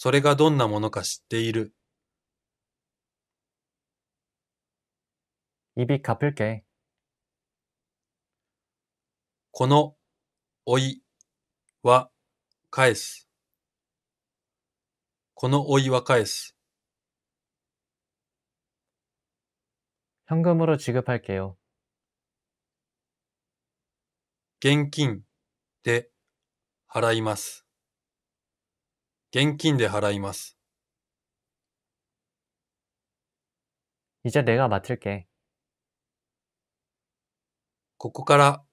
それがどんなものか知っている。입이가쁠 게。 この、おい、は、返す。このおいは返す。현금으로지급할게 요。 現金で払います。現金で払います이제내가맡을게ここから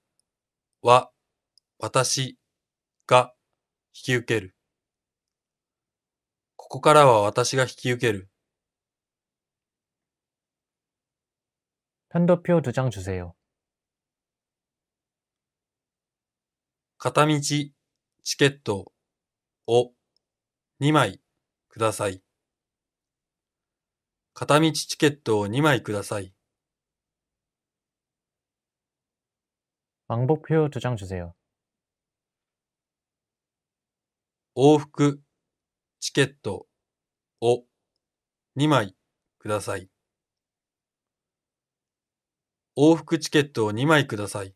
は私が引き受ける。ここからは私が引き受ける。편도표두장주세요片道チケットを2枚ください。片道チケットを2枚ください。왕복표두장주세요往復チケットを2枚ください。往復チケットを2枚ください。